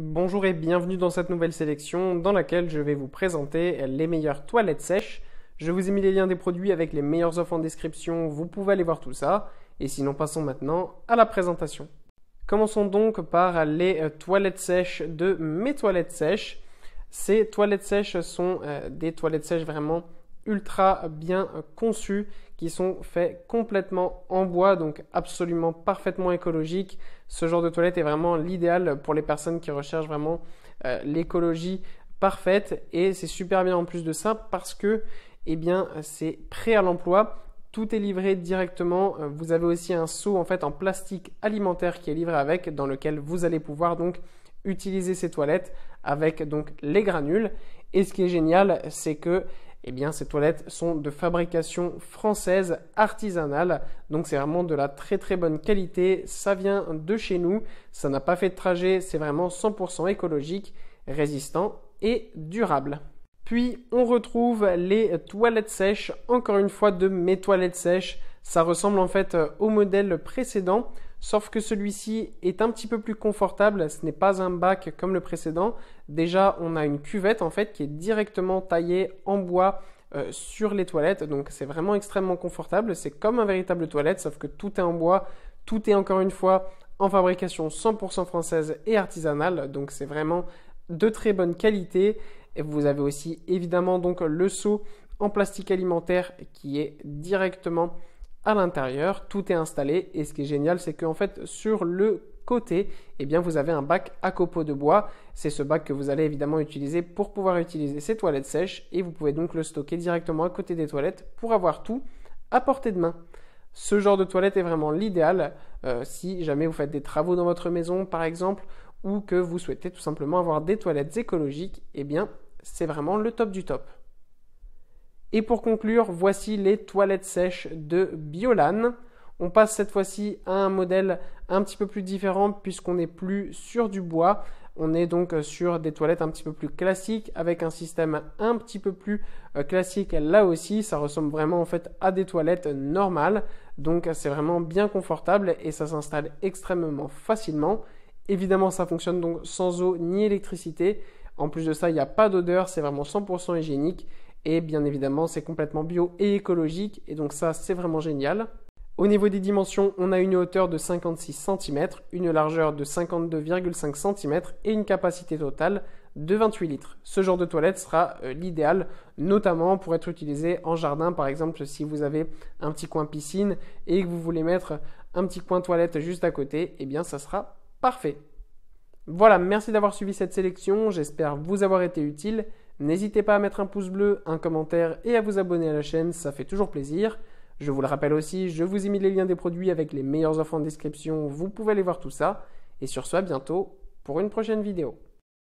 Bonjour et bienvenue dans cette nouvelle sélection dans laquelle je vais vous présenter les meilleures toilettes sèches. Je vous ai mis les liens des produits avec les meilleures offres en description, vous pouvez aller voir tout ça. Et sinon passons maintenant à la présentation. Commençons donc par les euh, toilettes sèches de mes toilettes sèches. Ces toilettes sèches sont euh, des toilettes sèches vraiment ultra bien conçues qui sont faits complètement en bois, donc absolument parfaitement écologique. Ce genre de toilette est vraiment l'idéal pour les personnes qui recherchent vraiment euh, l'écologie parfaite et c'est super bien en plus de ça parce que eh bien c'est prêt à l'emploi, tout est livré directement, euh, vous avez aussi un seau en fait en plastique alimentaire qui est livré avec dans lequel vous allez pouvoir donc utiliser ces toilettes avec donc les granules et ce qui est génial c'est que eh bien ces toilettes sont de fabrication française artisanale. Donc c'est vraiment de la très très bonne qualité, ça vient de chez nous, ça n'a pas fait de trajet, c'est vraiment 100% écologique, résistant et durable. Puis on retrouve les toilettes sèches, encore une fois de mes toilettes sèches, ça ressemble en fait euh, au modèle précédent. Sauf que celui-ci est un petit peu plus confortable, ce n'est pas un bac comme le précédent. Déjà, on a une cuvette en fait qui est directement taillée en bois euh, sur les toilettes, donc c'est vraiment extrêmement confortable. C'est comme un véritable toilette, sauf que tout est en bois, tout est encore une fois en fabrication 100% française et artisanale, donc c'est vraiment de très bonne qualité. Et vous avez aussi évidemment donc le seau en plastique alimentaire qui est directement à l'intérieur, tout est installé et ce qui est génial c'est qu'en fait sur le côté, eh bien vous avez un bac à copeaux de bois. C'est ce bac que vous allez évidemment utiliser pour pouvoir utiliser ces toilettes sèches et vous pouvez donc le stocker directement à côté des toilettes pour avoir tout à portée de main. Ce genre de toilette est vraiment l'idéal euh, si jamais vous faites des travaux dans votre maison par exemple ou que vous souhaitez tout simplement avoir des toilettes écologiques, eh bien c'est vraiment le top du top. Et pour conclure, voici les toilettes sèches de Biolan. On passe cette fois-ci à un modèle un petit peu plus différent puisqu'on n'est plus sur du bois. On est donc sur des toilettes un petit peu plus classiques avec un système un petit peu plus euh, classique là aussi. Ça ressemble vraiment en fait à des toilettes normales. Donc c'est vraiment bien confortable et ça s'installe extrêmement facilement. Évidemment ça fonctionne donc sans eau ni électricité. En plus de ça il n'y a pas d'odeur, c'est vraiment 100% hygiénique et bien évidemment, c'est complètement bio et écologique. Et donc ça, c'est vraiment génial. Au niveau des dimensions, on a une hauteur de 56 cm, une largeur de 52,5 cm et une capacité totale de 28 litres. Ce genre de toilette sera euh, l'idéal, notamment pour être utilisé en jardin, par exemple si vous avez un petit coin piscine et que vous voulez mettre un petit coin toilette juste à côté, eh bien ça sera parfait. Voilà, merci d'avoir suivi cette sélection, j'espère vous avoir été utile. N'hésitez pas à mettre un pouce bleu, un commentaire et à vous abonner à la chaîne, ça fait toujours plaisir. Je vous le rappelle aussi, je vous ai mis les liens des produits avec les meilleurs offres en description, vous pouvez aller voir tout ça. Et sur ce, à bientôt pour une prochaine vidéo.